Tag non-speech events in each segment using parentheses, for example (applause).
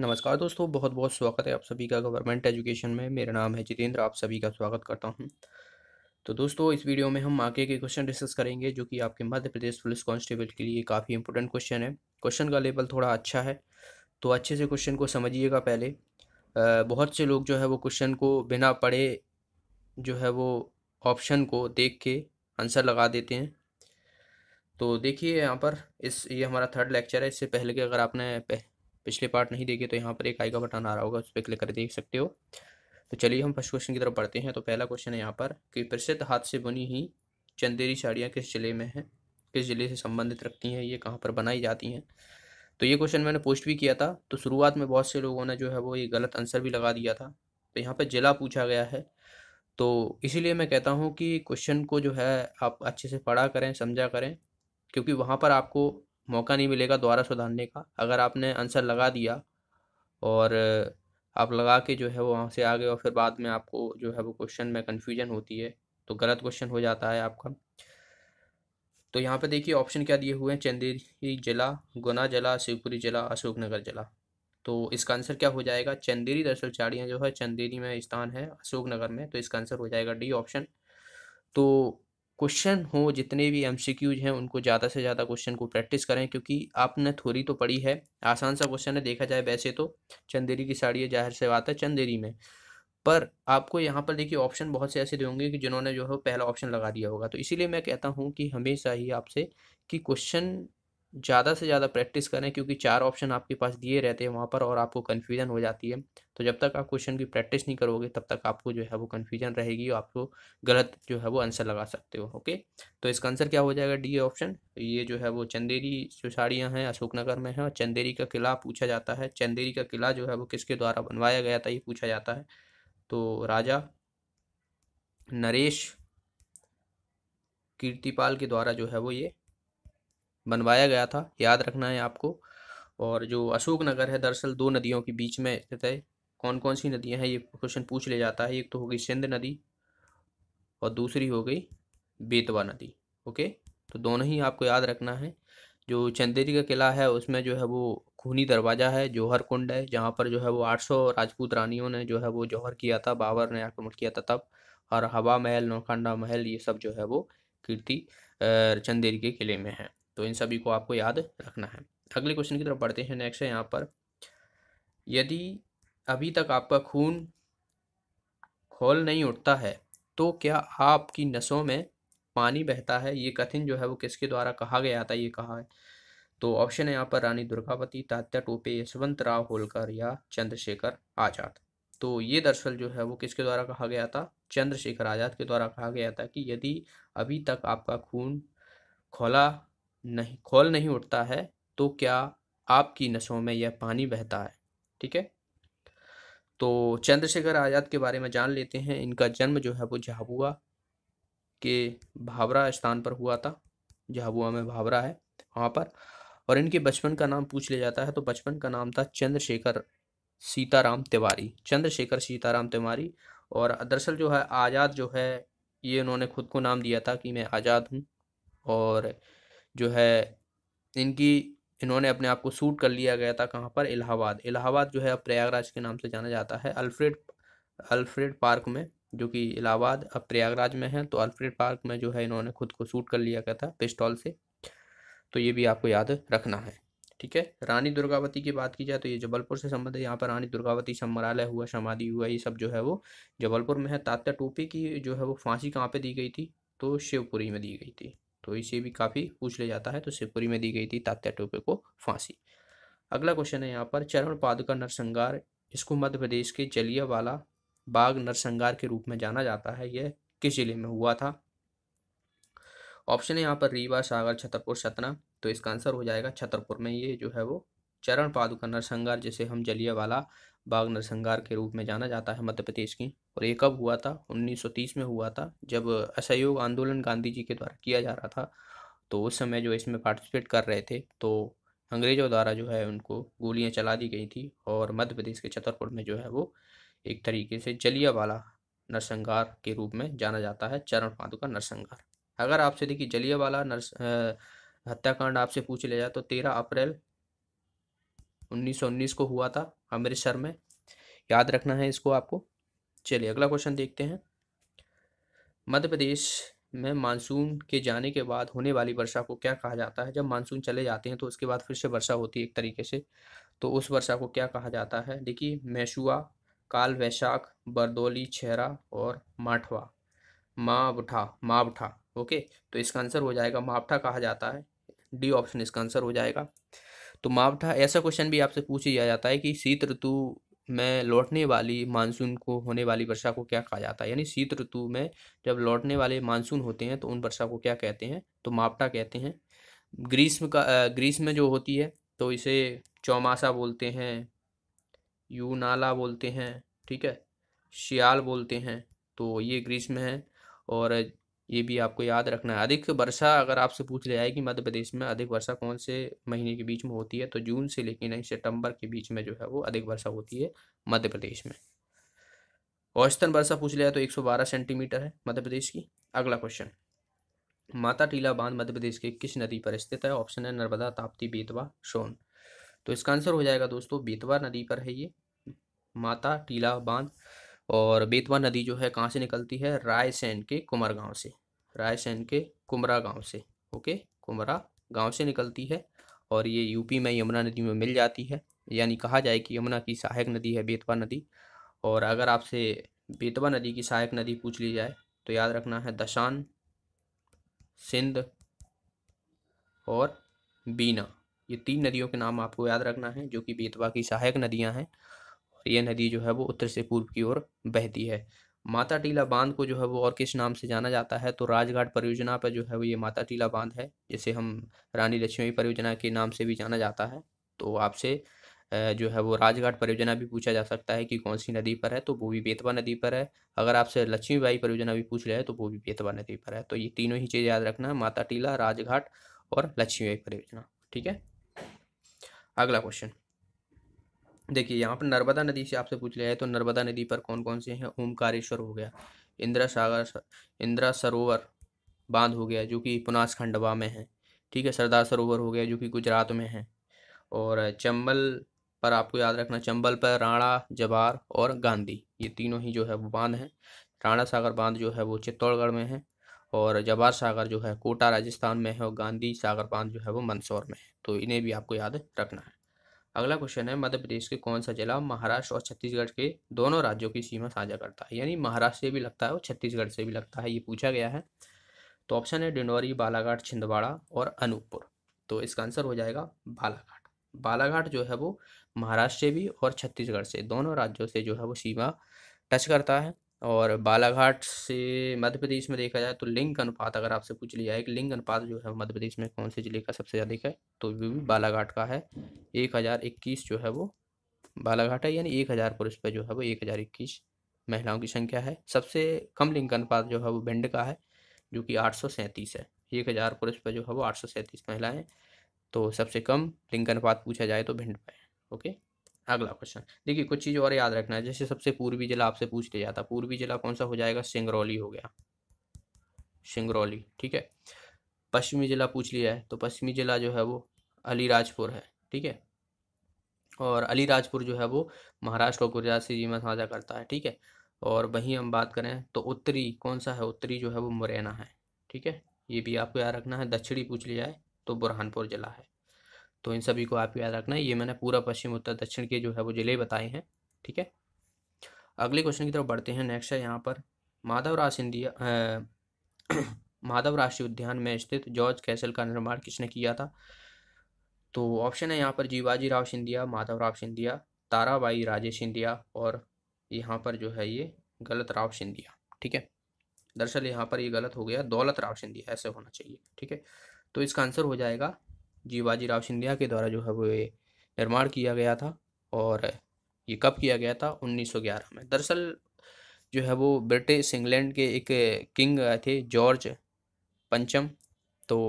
नमस्कार दोस्तों बहुत बहुत स्वागत है आप सभी का गवर्नमेंट एजुकेशन में मेरा नाम है जितेंद्र आप सभी का स्वागत करता हूं तो दोस्तों इस वीडियो में हम आगे के क्वेश्चन डिस्कस करेंगे जो कि आपके मध्य प्रदेश पुलिस कांस्टेबल के लिए काफ़ी इंपॉर्टेंट क्वेश्चन है क्वेश्चन का लेवल थोड़ा अच्छा है तो अच्छे से क्वेश्चन को समझिएगा पहले बहुत से लोग जो है वो क्वेश्चन को बिना पढ़े जो है वो ऑप्शन को देख के आंसर लगा देते हैं तो देखिए यहाँ पर इस ये हमारा थर्ड लेक्चर है इससे पहले के अगर आपने पह पिछले पार्ट नहीं देखे तो यहाँ पर एक आई का बटन आ रहा होगा उस पर क्लिक कर देख सकते हो तो चलिए हम फर्स्ट क्वेश्चन की तरफ पढ़ते हैं तो पहला क्वेश्चन है यहाँ पर कि प्रसिद्ध हाथ से बुनी ही चंदेरी साड़ियाँ किस ज़िले में हैं किस ज़िले से संबंधित रखती हैं ये कहाँ पर बनाई जाती हैं तो ये क्वेश्चन मैंने पोस्ट भी किया था तो शुरुआत में बहुत से लोगों ने जो है वो ये गलत आंसर भी लगा दिया था तो यहाँ पर ज़िला पूछा गया है तो इसीलिए मैं कहता हूँ कि क्वेश्चन को जो है आप अच्छे से पढ़ा करें समझा करें क्योंकि वहाँ पर आपको मौका नहीं मिलेगा दोबारा सुधारने का अगर आपने आंसर लगा दिया और आप लगा के जो है वो वहाँ से आ गए और फिर बाद में आपको जो है वो क्वेश्चन में कन्फ्यूजन होती है तो गलत क्वेश्चन हो जाता है आपका तो यहाँ पे देखिए ऑप्शन क्या दिए हुए हैं चंदेरी जिला गुना जिला शिवपुरी जिला अशोकनगर जिला तो इसका आंसर क्या हो जाएगा चंदेरी दरअसल चाड़ियाँ जो है चंदेरी में स्थान है अशोकनगर में तो इसका आंसर हो जाएगा डी ऑप्शन तो क्वेश्चन हो जितने भी एम हैं उनको ज़्यादा से ज़्यादा क्वेश्चन को प्रैक्टिस करें क्योंकि आपने थोड़ी तो पढ़ी है आसान सा क्वेश्चन है देखा जाए वैसे तो चंदेरी की साड़ी है जाहिर से बात है चंदेरी में पर आपको यहाँ पर देखिए ऑप्शन बहुत से ऐसे होंगे कि जिन्होंने जो है पहला ऑप्शन लगा दिया होगा तो इसीलिए मैं कहता हूँ कि हमेशा ही आपसे कि क्वेश्चन ज़्यादा से ज़्यादा प्रैक्टिस करें क्योंकि चार ऑप्शन आपके पास दिए रहते हैं वहाँ पर और आपको कन्फ्यूज़न हो जाती है तो जब तक आप क्वेश्चन की प्रैक्टिस नहीं करोगे तब तक आपको जो है वो कन्फ्यूजन रहेगी और आपको गलत जो है वो आंसर लगा सकते हो ओके तो इसका आंसर क्या हो जाएगा डी ऑप्शन ये जो है वो चंदेरी जो साड़ियाँ हैं अशोकनगर में हैं और चंदेरी का किला पूछा जाता है चंदेरी का किला जो है वो किसके द्वारा बनवाया गया था ये पूछा जाता है तो राजा नरेश कीर्तिपाल के द्वारा जो है वो ये बनवाया गया था याद रखना है आपको और जो अशोकनगर है दरअसल दो नदियों के बीच में स्थित है कौन कौन सी नदियाँ हैं ये क्वेश्चन पूछ ले जाता है एक तो होगी सिंध नदी और दूसरी हो गई बेतवा नदी ओके तो दोनों ही आपको याद रखना है जो चंदेरी का किला है उसमें जो है वो खूनी दरवाज़ा है जौहर कुंड है जहाँ पर जो है वो 800 राजपूत रानियों ने जो है वो जौहर किया था बाबर ने आक्रमण किया था तब और हवा महल नौखंडा महल ये सब जो है वो कीर्ति चंदेरी के किले में है तो इन सभी को आपको याद रखना है अगले क्वेश्चन की तरफ बढ़ते हैं नेक्स्ट है यहाँ पर यदि अभी तक आपका खून खोल नहीं उठता है तो क्या आपकी नसों में पानी बहता है ये कथिन जो है वो किसके द्वारा कहा गया था ये कहा है तो ऑप्शन है यहाँ पर रानी दुर्गावती तात्या टोपे यशवंत राव होलकर या चंद्रशेखर आजाद तो ये दरअसल जो है वो किसके द्वारा कहा गया था चंद्रशेखर आज़ाद के द्वारा कहा गया था कि यदि अभी तक आपका खून खोला नहीं खोल नहीं उठता है तो क्या आपकी नसों में यह पानी बहता है ठीक है तो चंद्रशेखर आज़ाद के बारे में जान लेते हैं इनका जन्म जो है वो झाबुआ के भावरा स्थान पर हुआ था झाबुआ में भावरा है वहाँ पर और इनके बचपन का नाम पूछ लिया जाता है तो बचपन का नाम था चंद्रशेखर सीताराम तिवारी चंद्रशेखर सीताराम तिवारी और दरअसल जो है आज़ाद जो है ये उन्होंने खुद को नाम दिया था कि मैं आज़ाद हूँ और जो है इनकी इन्होंने अपने आप को सूट कर लिया गया था कहाँ पर इलाहाबाद इलाहाबाद जो है अब प्रयागराज के नाम से जाना जाता है अल्फ्रेड अल्फ्रेड पार्क में जो कि इलाहाबाद अब प्रयागराज में है तो अल्फ्रेड पार्क में जो है इन्होंने खुद को सूट कर लिया गया था पिस्टॉल से तो ये भी आपको याद रखना है ठीक है रानी दुर्गावती की बात की जाए तो ये जबलपुर से संबंधित यहाँ पर रानी दुर्गावती संग्रहालय हुआ समाधि हुआ ये सब जो है वो जबलपुर में है तात्या टोपी की जो है वो फांसी कहाँ पे दी गई थी तो शिवपुरी में दी गई थी तो इसे भी काफ़ी पूछ ले जाता है तो शिवपुरी में दी गई थी तात्या टोपे को फांसी अगला क्वेश्चन है यहाँ पर चरण पाद का नरसंगार इसको मध्य प्रदेश के जलियावाला बाग नरसंगार के रूप में जाना जाता है यह किस जिले में हुआ था ऑप्शन है यहाँ पर रीवा सागर छतरपुर सतना तो इसका आंसर हो जाएगा छतरपुर में ये जो है वो चरण पादुका नरसंगार जिसे हम जलिया वाला बाघ नरसंगार के रूप में जाना जाता है मध्य प्रदेश की और ये कब हुआ था 1930 में हुआ था जब असहयोग आंदोलन गांधी जी के द्वारा किया जा रहा था तो उस समय जो इसमें पार्टिसिपेट कर रहे थे तो अंग्रेज़ों द्वारा जो है उनको गोलियां चला दी गई थी और मध्य प्रदेश के छतरपुर में जो है वो एक तरीके से जलिया वाला नरसंहार के रूप में जाना जाता है चरण पादुका नरसंहार अगर आपसे देखिए जलिया वाला नरस हत्याकांड आपसे पूछ लिया जाए तो तेरह अप्रैल उन्नीस सौ उन्नीस को हुआ था अमृतसर में याद रखना है इसको आपको चलिए अगला क्वेश्चन देखते हैं मध्य प्रदेश में मानसून के जाने के बाद होने वाली वर्षा को क्या कहा जाता है जब मानसून चले जाते हैं तो उसके बाद फिर से वर्षा होती है एक तरीके से तो उस वर्षा को क्या कहा जाता है देखिए मैशुआ काल वैशाख बरदोली छहरा और माठवा मावठा मावठा ओके तो इसका आंसर हो जाएगा मावठा कहा जाता है डी ऑप्शन इसका आंसर हो जाएगा तो मावठा ऐसा क्वेश्चन भी आपसे पूछ लिया जाता है कि शीत ऋतु में लौटने वाली मानसून को होने वाली वर्षा को क्या कहा जाता है यानी शीत ऋतु में जब लौटने वाले मानसून होते हैं तो उन वर्षा को क्या कहते हैं तो मावठा कहते हैं ग्रीष्म का ग्रीष्म में जो होती है तो इसे चौमासा बोलते हैं यूनाला बोलते हैं ठीक है श्याल बोलते हैं तो ये ग्रीष्म है और ये भी आपको याद रखना है अधिक वर्षा अगर आपसे पूछ लिया जाए कि मध्य प्रदेश में अधिक वर्षा कौन से महीने के बीच में होती है तो जून से लेकर नहीं सितंबर के बीच में जो है वो अधिक वर्षा होती है मध्य प्रदेश में औसतन वर्षा पूछ लिया तो 112 सेंटीमीटर है मध्य प्रदेश की अगला क्वेश्चन माता टीला बांध मध्य प्रदेश के किस नदी पर स्थित है ऑप्शन है नर्मदा ताप्ती बेतवा सोन तो इसका आंसर हो जाएगा दोस्तों बेतवा नदी पर है ये माता टीला बांध और बेतवा नदी जो है कहाँ से निकलती है रायसेन के कुमर गाँव से रायसेन के कुमरा गांव से ओके कुमरा गांव से निकलती है और ये यूपी में यमुना नदी में मिल जाती है यानी कहा जाए कि यमुना की सहायक नदी है बेतवा नदी और अगर आपसे बेतवा नदी की सहायक नदी पूछ ली जाए तो याद रखना है दशान सिंध और बीना ये तीन नदियों के नाम आपको याद रखना है जो कि बेतवा की सहायक नदियां हैं ये नदी जो है वो उत्तर से पूर्व की ओर बहती है माता टीला बांध को जो है वो और किस नाम से जाना जाता है तो राजघाट परियोजना पर जो है वो ये माता टीला बांध है जिसे हम रानी लक्ष्मी परियोजना के नाम से भी जाना जाता है तो आपसे जो है वो राजघाट परियोजना भी पूछा जा सकता है कि कौन सी नदी पर है तो वो भी बेतवा नदी पर है अगर आपसे लक्ष्मीबाई परियोजना भी पूछ रहे हैं तो वो भी बेतवा नदी पर है तो ये तीनों ही चीज़ याद रखना है माता टीला राजघाट और लक्ष्मीबाई परियोजना ठीक है अगला क्वेश्चन देखिए यहाँ पर नर्मदा नदी से आपसे पूछ लिया है तो नर्मदा नदी पर कौन कौन से हैं ओमकारेश्वर हो गया इंदिरा सागर इंदिरा सरोवर बांध हो गया जो कि पुनास खंडवा में है ठीक है सरदार सरोवर हो गया जो कि गुजरात में है और चंबल पर आपको याद रखना चंबल पर राणा जवार और गांधी ये तीनों ही जो है वो बांध हैं राणा सागर बांध जो है वो चित्तौड़गढ़ में है और जवार सागर जो है कोटा राजस्थान में है और गांधी सागर बांध जो है वो मंदसौर में है तो इन्हें भी आपको याद रखना है अगला क्वेश्चन है मध्य प्रदेश के कौन सा जिला महाराष्ट्र और छत्तीसगढ़ के दोनों राज्यों की सीमा साझा करता है यानी महाराष्ट्र से भी लगता है और छत्तीसगढ़ से भी लगता है ये पूछा गया है तो ऑप्शन है डिंडौरी बालाघाट छिंदवाड़ा और अनूपपुर तो इसका आंसर हो जाएगा बालाघाट बालाघाट जो है वो महाराष्ट्र से भी और छत्तीसगढ़ से दोनों राज्यों से जो है वो सीमा टच करता है और बालाघाट से मध्य प्रदेश में देखा जाए तो लिंग अनुपात अगर आपसे पूछ लिया है कि लिंग अनुपात जो है मध्य प्रदेश में कौन से ज़िले का सबसे अधिक है तो वो भी बालाघाट का है एक हज़ार इक्कीस जो है वो बालाघाट है यानी एक हज़ार पुरुष पर जो है वो एक हज़ार इक्कीस महिलाओं की संख्या है सबसे कम लिंग अनुपात जो है वो भिंड का है जो कि आठ सौ सैंतीस है एक हज़ार पुरुष पर जो है वो आठ सौ सैंतीस महिलाएँ तो सबसे कम लिंग अनुपात पूछा जाए तो भिंड पर है ओके अगला क्वेश्चन देखिए कुछ चीज़ और याद रखना है जैसे सबसे पूर्वी जिला आपसे पूछ लिया जाता पूर्वी जिला कौन सा हो जाएगा सिंगरौली हो गया सिंगरौली ठीक है पश्चिमी जिला पूछ लिया है तो पश्चिमी जिला जो है वो अलीराजपुर है ठीक है और अलीराजपुर जो है वो महाराष्ट्र और गुजरात से सीमा साझा करता है ठीक है और वहीं हम बात करें तो उत्तरी कौन सा है उत्तरी जो है वो मुरैना है ठीक है ये भी आपको याद रखना है दक्षिणी पूछ लिया है तो बुरहानपुर जिला है तो इन सभी को आप याद रखना है ये मैंने पूरा पश्चिम उत्तर दक्षिण के जो है वो जिले बताए हैं ठीक है अगले क्वेश्चन की तरफ बढ़ते हैं नेक्स्ट है यहाँ पर माधव राज (clears throat) माधव राष्ट्रीय उद्यान में स्थित जॉर्ज कैसल का निर्माण किसने किया था तो ऑप्शन है यहाँ पर जीवाजी राव सिंधिया माधव राव सिंधिया ताराबाई राजे सिंधिया और यहाँ पर जो है ये गलत राव सिंधिया ठीक है दरअसल यहाँ पर ये गलत हो गया दौलत राव सिंधिया ऐसे होना चाहिए ठीक है तो इसका आंसर हो जाएगा जी राव सिंधिया के द्वारा जो है वो ये निर्माण किया गया था और ये कब किया गया था 1911 में दरअसल जो है वो ब्रिटिश इंग्लैंड के एक किंग आए थे जॉर्ज पंचम तो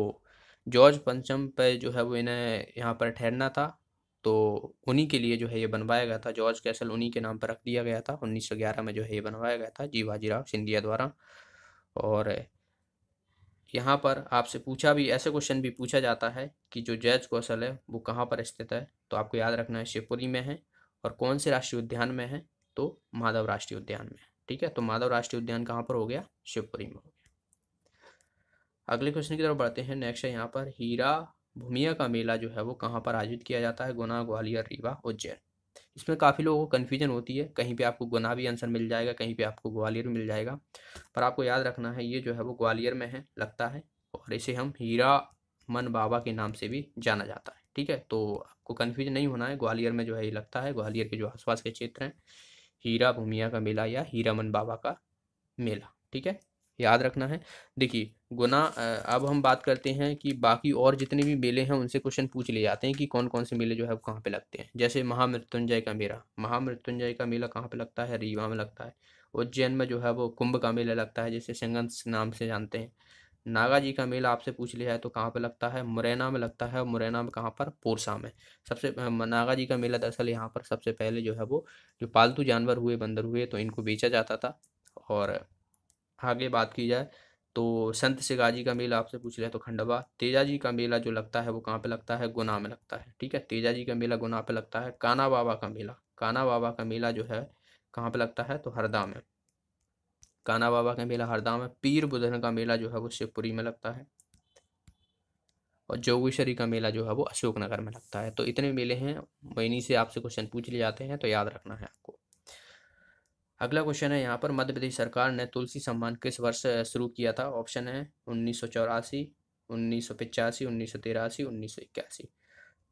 जॉर्ज पंचम पर जो है वो इन्हें यहाँ पर ठहरना था तो उन्हीं के लिए जो है ये बनवाया गया था जॉर्ज कैसल उन्हीं के नाम पर रख दिया गया था 1911 में जो है ये बनवाया गया था जी बाजीराव सिंधिया द्वारा और यहाँ पर आपसे पूछा भी ऐसे क्वेश्चन भी पूछा जाता है कि जो जैज कौशल है वो कहाँ पर स्थित है तो आपको याद रखना है शिवपुरी में है और कौन से राष्ट्रीय उद्यान में है तो माधव राष्ट्रीय उद्यान में ठीक है तो माधव राष्ट्रीय उद्यान कहाँ पर हो गया शिवपुरी में हो गया अगले क्वेश्चन की तरफ बढ़ते हैं नेक्स्ट है यहाँ पर हीरा भूमिया का मेला जो है वो कहाँ पर आयोजित किया जाता है गुना ग्वालियर रीवा उज्जैन इसमें काफ़ी लोगों को कन्फ्यूजन होती है कहीं पे आपको गुना भी आंसर मिल जाएगा कहीं पे आपको ग्वालियर मिल जाएगा पर आपको याद रखना है ये जो है वो ग्वालियर में है लगता है और इसे हम हीरा मन बाबा के नाम से भी जाना जाता है ठीक है तो आपको कन्फ्यूजन नहीं होना है ग्वालियर में जो है ये लगता है ग्वालियर के जो आसपास के क्षेत्र हैं हीरा भूमिया का मेला या हीरा मन बाबा का मेला ठीक है याद रखना है देखिए गुना अब हम बात करते हैं कि बाकी और जितने भी मेले हैं उनसे क्वेश्चन पूछ ले जाते हैं कि कौन कौन से मेले जो है वो कहाँ पे लगते हैं जैसे महामृत्युंजय का मेला महामृत्युंजय का मेला कहाँ पे लगता है रीवा में लगता है उज्जैन में जो है वो कुंभ का मेला लगता है जैसे संगंस नाम से जानते हैं नागा जी का मेला आपसे पूछ लिया है तो कहाँ पर लगता है मुरैना में लगता है मुरैना में कहाँ पर पोरसा में सबसे नागा जी का मेला दरअसल यहाँ पर सबसे पहले जो है वो जो पालतू जानवर हुए बंदर हुए तो इनको बेचा जाता था और आगे बात की जाए तो संत सिगाजी का मेला आपसे पूछ लिया तो खंडवा तेजा जी का मेला जो लगता है वो कहाँ पे लगता है गुना में लगता है ठीक है तेजा जी का मेला गुना पे लगता है काना बाबा का मेला काना बाबा का मेला जो है कहाँ पे लगता है तो हरदा में काना बाबा का मेला हरदा में पीर बुधन का मेला जो है वो शिवपुरी में लगता है और जोगेश्वरी का मेला जो है वो अशोकनगर में लगता है तो इतने मेले हैं वहीं से आपसे क्वेश्चन पूछ लिए जाते हैं तो याद रखना है आपको अगला क्वेश्चन है यहाँ पर मध्य प्रदेश सरकार ने तुलसी सम्मान किस वर्ष शुरू किया था ऑप्शन है उन्नीस सौ चौरासी उन्नीस सौ पिचासी उन्नीस सौ तिरासी उन्नीस सौ इक्यासी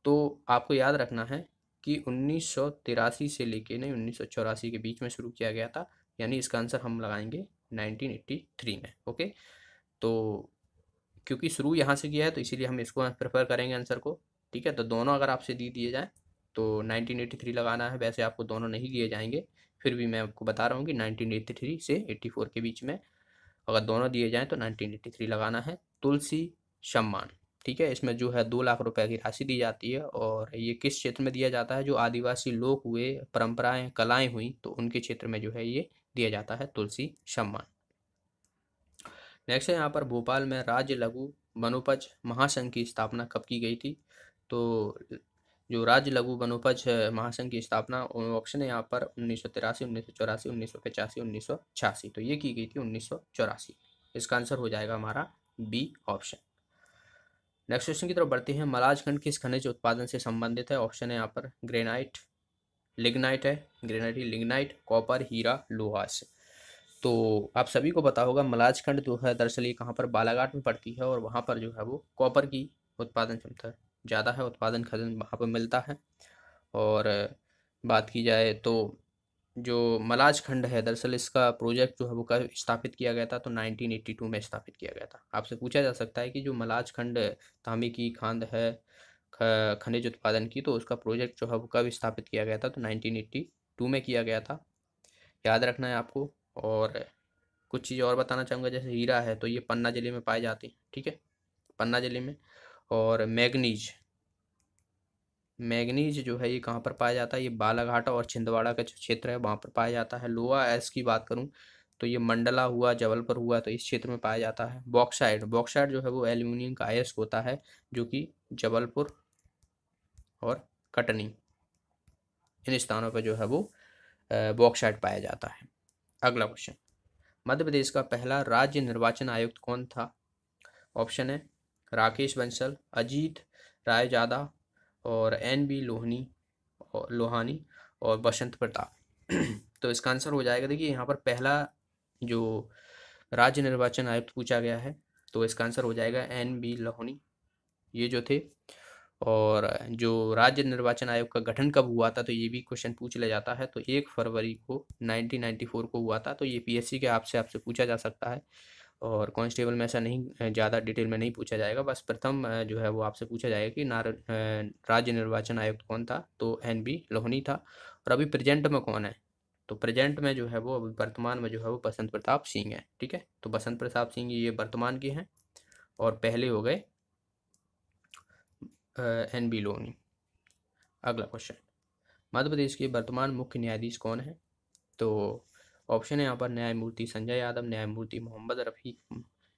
तो आपको याद रखना है कि उन्नीस सौ तिरासी से लेके नहीं उन्नीस सौ चौरासी के बीच में शुरू किया गया था यानी इसका आंसर हम लगाएंगे नाइनटीन एट्टी थ्री में ओके तो क्योंकि शुरू यहाँ से किया है तो इसीलिए हम इसको प्रेफर करेंगे आंसर को ठीक है तो दोनों अगर आपसे दी दिए जाएँ तो नाइनटीन एट्टी थ्री लगाना है वैसे आपको दोनों नहीं दिए जाएंगे फिर भी मैं आपको बता रहा हूँ कि 1983 से 84 के बीच में अगर दोनों दिए जाएँ तो 1983 लगाना है तुलसी सम्मान ठीक है इसमें जो है दो लाख रुपए की राशि दी जाती है और ये किस क्षेत्र में दिया जाता है जो आदिवासी लोग हुए परंपराएं कलाएं हुई तो उनके क्षेत्र में जो है ये दिया जाता है तुलसी सम्मान नेक्स्ट है यहाँ पर भोपाल में राज्य लघु वनोपज महासंघ की स्थापना कब की गई थी तो जो राज्य लघु वनोपज महासंघ की स्थापना ऑप्शन है यहाँ पर उन्नीस सौ तिरासी उन्नीस सौ चौरासी उन्नीस सौ पचासी उन्नीस सौ छियासी तो ये की गई थी उन्नीस सौ चौरासी इसका आंसर हो जाएगा हमारा बी ऑप्शन नेक्स्ट क्वेश्चन की तरफ बढ़ते हैं मलाज खंड किस खनिज उत्पादन से संबंधित है ऑप्शन है यहाँ पर ग्रेनाइट लिग्नाइट है ग्रेनाइट लिग्नाइट कॉपर हीरा लोहा से तो आप सभी को पता होगा मलाज खंड जो है दरअसल ये कहाँ पर बालाघाट में पड़ती है और वहाँ पर जो है वो कॉपर की उत्पादन क्षमता है ज़्यादा है उत्पादन खनन वहाँ पर मिलता है और बात की जाए तो जो मलाज खंड है दरअसल इसका प्रोजेक्ट जो है वो कब स्थापित किया गया था तो 1982 में स्थापित किया गया था आपसे पूछा जा सकता है कि जो मलाज खंड तामी की खांद है खनिज उत्पादन की तो उसका प्रोजेक्ट जो है वो कब स्थापित किया गया था तो 1982 में किया गया था याद रखना है आपको और कुछ चीज़ें और बताना चाहूँगा जैसे हीरा है तो ये पन्ना ज़िले में पाई जाती हैं ठीक है पन्ना ज़िले में और मैगनीज मैगनीज जो है ये कहाँ पर पाया जाता है ये बालाघाट और छिंदवाड़ा का जो क्षेत्र है वहाँ पर पाया जाता है लोहा एस की बात करूँ तो ये मंडला हुआ जबलपुर हुआ तो इस क्षेत्र में पाया जाता है बॉक्साइड बॉक्साइड जो है वो एल्यूमिनियम का आयस होता है जो कि जबलपुर और कटनी इन स्थानों पर जो है वो बॉक्साइड पाया जाता है अगला क्वेश्चन मध्य प्रदेश का पहला राज्य निर्वाचन आयुक्त कौन था ऑप्शन है राकेश बंसल अजीत रायजादा और एन बी लोहनी और लोहानी और बसंत प्रताप (clears throat) तो इसका आंसर हो जाएगा देखिए यहाँ पर पहला जो राज्य निर्वाचन आयुक्त पूछा गया है तो इसका आंसर हो जाएगा एन बी लोहनी ये जो थे और जो राज्य निर्वाचन आयोग का गठन कब हुआ था तो ये भी क्वेश्चन पूछ लिया जाता है तो एक फरवरी को 1994 को हुआ था तो ये पीएससी के आपसे आपसे पूछा जा सकता है और कॉन्स्टेबल में ऐसा नहीं ज़्यादा डिटेल में नहीं पूछा जाएगा बस प्रथम जो है वो आपसे पूछा जाएगा कि नार राज्य निर्वाचन आयुक्त कौन था तो एन बी लोहनी था और अभी प्रेजेंट में कौन है तो प्रेजेंट में जो है वो अभी वर्तमान में जो है वो बसंत प्रताप सिंह है ठीक है तो बसंत प्रताप सिंह ये वर्तमान के हैं और पहले हो गए एन बी लोहनी अगला क्वेश्चन मध्य प्रदेश के वर्तमान मुख्य न्यायाधीश कौन है तो ऑप्शन है यहाँ पर न्यायमूर्ति संजय यादव न्यायमूर्ति मोहम्मद रफ़ी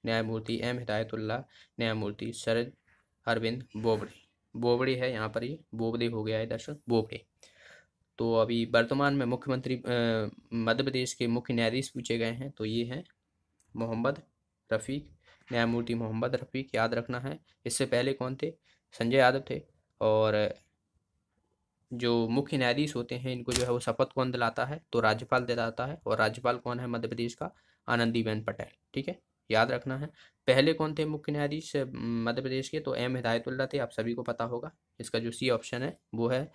न्यायमूर्ति एम हिदायतुल्ला न्यायमूर्ति शरद अरविंद बोबड़े बोबड़े है यहाँ पर ये बोबड़े हो गया है दर्शक बोबड़े तो अभी वर्तमान में मुख्यमंत्री मध्य प्रदेश के मुख्य न्यायाधीश पूछे गए हैं तो ये हैं मोहम्मद रफ़ीक न्यायमूर्ति मोहम्मद रफ़ीक याद रखना है इससे पहले कौन थे संजय यादव थे और जो मुख्य न्यायाधीश होते हैं इनको जो है वो शपथ कौन दिलाता है तो राज्यपाल दिलाता है और राज्यपाल कौन है मध्य प्रदेश का आनंदीबेन पटेल ठीक है याद रखना है पहले कौन थे मुख्य न्यायाधीश मध्य प्रदेश के तो एम हिदायतुल्ला थे आप सभी को पता होगा इसका जो सी ऑप्शन है वो है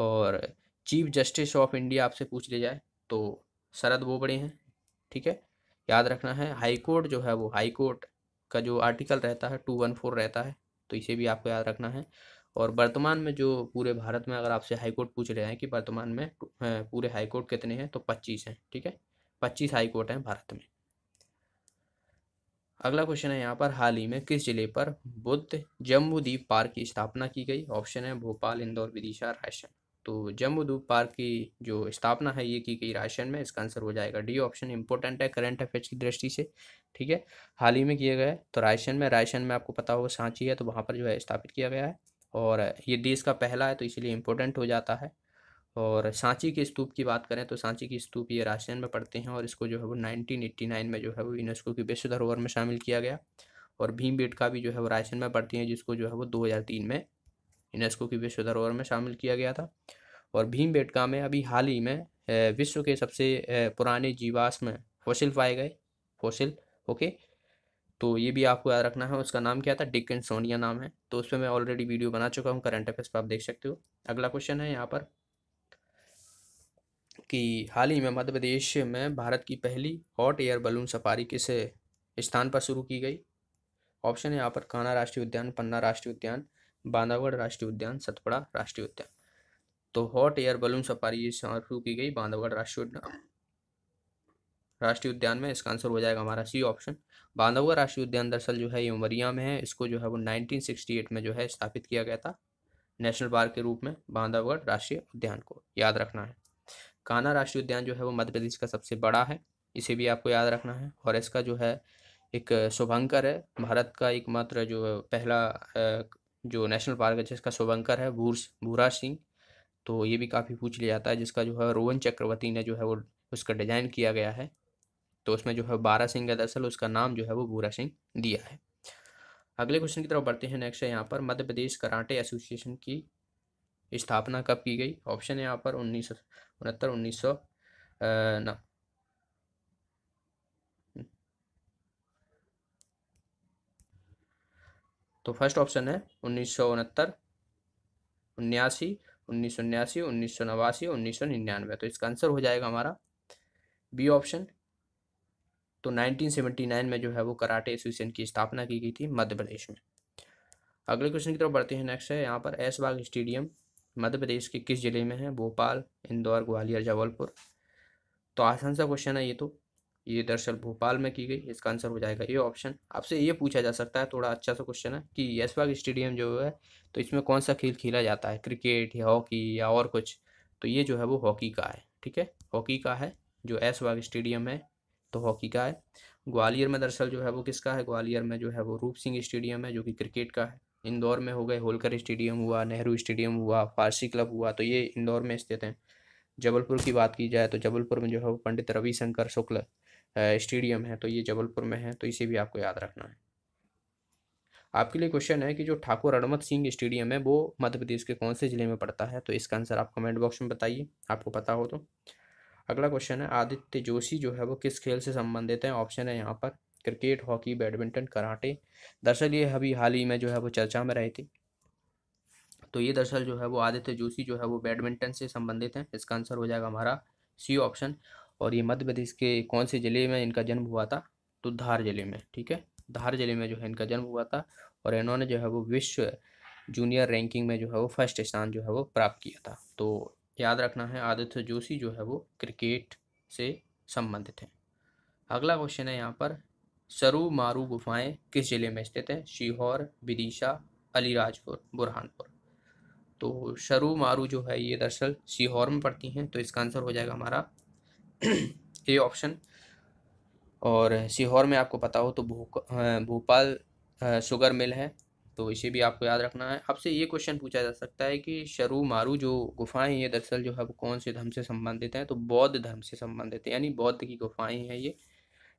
और चीफ जस्टिस ऑफ इंडिया आपसे पूछ लिया जाए तो शरद बोबड़े हैं ठीक है याद रखना है हाई कोर्ट जो है वो हाई कोर्ट का जो आर्टिकल रहता है टू वन फोर रहता है तो इसे भी आपको याद रखना है और वर्तमान में जो पूरे भारत में अगर आपसे हाईकोर्ट पूछ रहे हैं कि वर्तमान में पूरे हाईकोर्ट कितने हैं तो पच्चीस हैं ठीक है पच्चीस हाईकोर्ट हैं भारत में अगला क्वेश्चन है यहाँ पर हाल ही में किस जिले पर बुद्ध जम्बूद्वीप पार्क की स्थापना की गई ऑप्शन है भोपाल इंदौर विदिशा रायसेन तो जम्बूद्वीप पार्क की जो स्थापना है ये की गई रायसेन में इसका आंसर हो जाएगा डी ऑप्शन इंपॉर्टेंट है करंट अफेयर्स की दृष्टि से ठीक है हाल ही में किया गया है तो रायसेन में रायसेन में आपको पता होगा सांची है तो वहाँ पर जो है स्थापित किया गया है और ये देश का पहला है तो इसीलिए इम्पोर्टेंट हो जाता है और सांची के स्तूप की बात करें तो सांची की स्तूप ये राशियन में पड़ते हैं और इसको जो है वो 1989 में जो है वो यूनेस्को की विश्व धरोहर में शामिल किया गया और भीम बेटका भी जो है वो राशियन में पड़ती हैं जिसको जो है वो 2003 में यूनेस्को की विश्व धरोहर में शामिल किया गया था और भीम बेटका में अभी हाल ही में विश्व के सबसे पुराने जीवाश्म फौसिल पाए गए फौसिल ओके तो ये भी आपको याद रखना है उसका नाम क्या था डिक एंड सोनिया नाम है तो उस पर मैं ऑलरेडी वीडियो बना चुका हूँ करंट अफेयर्स पर आप देख सकते हो अगला क्वेश्चन है यहाँ पर कि हाल ही में मध्य प्रदेश में भारत की पहली हॉट एयर बलून सफारी किस स्थान पर शुरू की गई ऑप्शन है यहाँ पर कान्हा राष्ट्रीय उद्यान पन्ना राष्ट्रीय उद्यान बांधवगढ़ राष्ट्रीय उद्यान सतपड़ा राष्ट्रीय उद्यान तो हॉट एयर बलून सफारी शुरू की गई बांधवगढ़ राष्ट्रीय उद्यान राष्ट्रीय उद्यान में इसका आंसर हो जाएगा हमारा सी ऑप्शन बांधवगढ़ राष्ट्रीय उद्यान दरअसल जो है ये उमरिया में है इसको जो है वो 1968 में जो है स्थापित किया गया था नेशनल पार्क के रूप में बांधवगढ़ राष्ट्रीय उद्यान को याद रखना है कान्हा राष्ट्रीय उद्यान जो है वो मध्य प्रदेश का सबसे बड़ा है इसे भी आपको याद रखना है और इसका जो है एक शुभंकर है भारत का एकमात्र जो पहला जो नेशनल पार्क है जिसका शुभंकर है भूर भूरा सिंह तो ये भी काफ़ी पूछ लिया जाता है जिसका जो है रोहन चक्रवर्ती ने जो है वो उसका डिज़ाइन किया गया है तो उसमें जो है बारा सिंह है दरअसल उसका नाम जो है वो बूरा सिंह दिया है अगले क्वेश्चन की तरफ बढ़ते हैं नेक्स्ट है यहाँ पर मध्य प्रदेश कराटे एसोसिएशन की स्थापना कब की गई ऑप्शन है यहाँ पर उन्नीस सौ उनहत्तर उन्नीस सौ ना तो फर्स्ट ऑप्शन है उन्नीस सौ उनहत्तर उन्यासी उन्नीस सौ उन्यासी उन्नीस सौ नवासी उन्नीस सौ निन्यानवे तो इसका आंसर हो जाएगा हमारा बी ऑप्शन तो 1979 में जो है वो कराटे एसोसिएशन की स्थापना की गई थी मध्य प्रदेश में अगले क्वेश्चन की तरफ बढ़ते हैं नेक्स्ट है यहाँ पर ऐसबाग स्टेडियम मध्य प्रदेश के किस जिले में है भोपाल इंदौर ग्वालियर जबलपुर तो आसान सा क्वेश्चन है ये तो ये दरअसल भोपाल में की गई इसका आंसर हो जाएगा ये ऑप्शन आपसे ये पूछा जा सकता है थोड़ा अच्छा सा क्वेश्चन है कि यशबाग स्टेडियम जो है तो इसमें कौन सा खेल खेला जाता है क्रिकेट या हॉकी या और कुछ तो ये जो है वो हॉकी का है ठीक है हॉकी का है जो ऐसबाग स्टेडियम है तो हॉकी का है ग्वालियर में दरअसल जो है वो किसका है ग्वालियर में जो है वो रूप सिंह स्टेडियम है जो कि क्रिकेट का है इंदौर में हो गए होलकर स्टेडियम हुआ नेहरू स्टेडियम हुआ फारसी क्लब हुआ तो ये इंदौर में स्थित हैं जबलपुर की बात की जाए तो जबलपुर में जो है वो पंडित रविशंकर शुक्ल स्टेडियम है तो ये जबलपुर में है तो इसे भी आपको याद रखना है आपके लिए क्वेश्चन है कि जो ठाकुर रणमत सिंह स्टेडियम है वो मध्य प्रदेश के कौन से ज़िले में पड़ता है तो इसका आंसर आप कमेंट बॉक्स में बताइए आपको पता हो तो अगला क्वेश्चन है आदित्य जोशी जो है वो किस खेल से संबंधित हैं ऑप्शन है यहाँ पर क्रिकेट हॉकी बैडमिंटन कराटे दरअसल ये अभी हाल ही में जो है वो चर्चा में रहे थे तो ये दरअसल जो है वो आदित्य जोशी जो है वो बैडमिंटन से संबंधित हैं इसका आंसर हो जाएगा हमारा सी ऑप्शन और ये मध्य प्रदेश के कौन से ज़िले में इनका जन्म हुआ था तो धार ज़िले में ठीक है धार ज़िले में जो है इनका जन्म हुआ था और इन्होंने जो है वो विश्व जूनियर रैंकिंग में जो है वो फर्स्ट स्थान जो है वो प्राप्त किया था तो याद रखना है आदित्य जोशी जो है वो क्रिकेट से संबंधित हैं अगला क्वेश्चन है यहाँ पर सरू मारू गुफाएं किस ज़िले में स्थित है शीहोर विदिशा अलीराजपुर बुरहानपुर तो शरू मारू जो है ये दरअसल सीहोर में पड़ती हैं तो इसका आंसर हो जाएगा हमारा ए (clears throat) ऑप्शन और सीहोर में आपको पता हो तो भोपाल शुगर मिल है तो इसे भी आपको याद रखना है आपसे ये क्वेश्चन पूछा जा सकता है कि शरु मारू जो गुफाएं ये दरअसल जो है वो कौन से धर्म से संबंधित हैं तो बौद्ध धर्म से संबंधित है यानी बौद्ध की गुफाएं हैं ये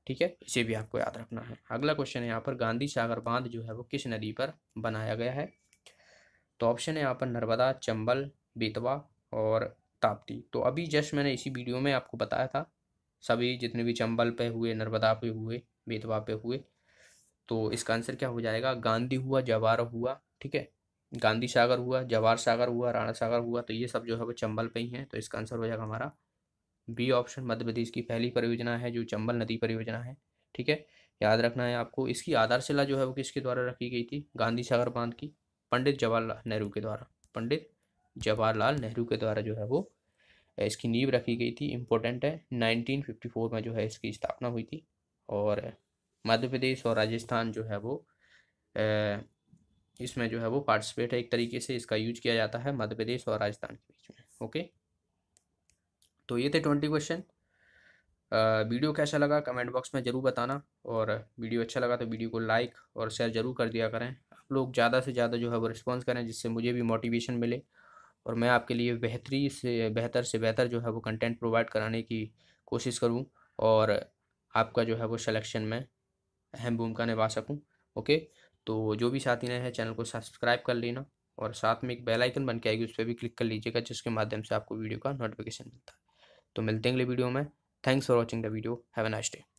ठीक है इसे भी आपको याद रखना है अगला क्वेश्चन है यहाँ पर गांधी सागर बांध जो है वो किस नदी पर बनाया गया है तो ऑप्शन है यहाँ पर नर्मदा चंबल बेतवा और ताप्ती तो अभी जस्ट मैंने इसी वीडियो में आपको बताया था सभी जितने भी चंबल पे हुए नर्मदा पे हुए बेतवा पे हुए तो इसका आंसर क्या हो जाएगा गांधी हुआ जवार हुआ ठीक है गांधी सागर हुआ जवाहर सागर हुआ राणा सागर हुआ तो ये सब जो है वो चंबल पे ही हैं तो इसका आंसर हो जाएगा हमारा बी ऑप्शन मध्य प्रदेश की पहली परियोजना है जो चंबल नदी परियोजना है ठीक है याद रखना है आपको इसकी आधारशिला जो है वो किसके द्वारा रखी गई थी गांधी सागर बांध की पंडित जवाहरलाल नेहरू के द्वारा पंडित जवाहरलाल नेहरू के द्वारा जो है वो इसकी नींव रखी गई थी इम्पोर्टेंट है 1954 में जो है इसकी स्थापना हुई थी और मध्य प्रदेश और राजस्थान जो है वो इसमें जो है वो पार्टिसिपेट है एक तरीके से इसका यूज किया जाता है मध्य प्रदेश और राजस्थान के बीच में ओके तो ये थे ट्वेंटी क्वेश्चन वीडियो कैसा लगा कमेंट बॉक्स में ज़रूर बताना और वीडियो अच्छा लगा तो वीडियो को लाइक और शेयर ज़रूर कर दिया करें आप लोग ज़्यादा से ज़्यादा जो है वो रिस्पॉन्स करें जिससे मुझे भी मोटिवेशन मिले और मैं आपके लिए बेहतरी से बेहतर से बेहतर जो है वो कंटेंट प्रोवाइड कराने की कोशिश करूँ और आपका जो है वो सलेक्शन में अहम भूमिका निभा सकूँ ओके तो जो भी साथी नए हैं चैनल को सब्सक्राइब कर लेना और साथ में एक बेल आइकन बन के आएगी उस पर भी क्लिक कर लीजिएगा जिसके माध्यम से आपको वीडियो का नोटिफिकेशन मिलता है तो मिलते हैं अगले वीडियो में thanks for watching the video have a nice day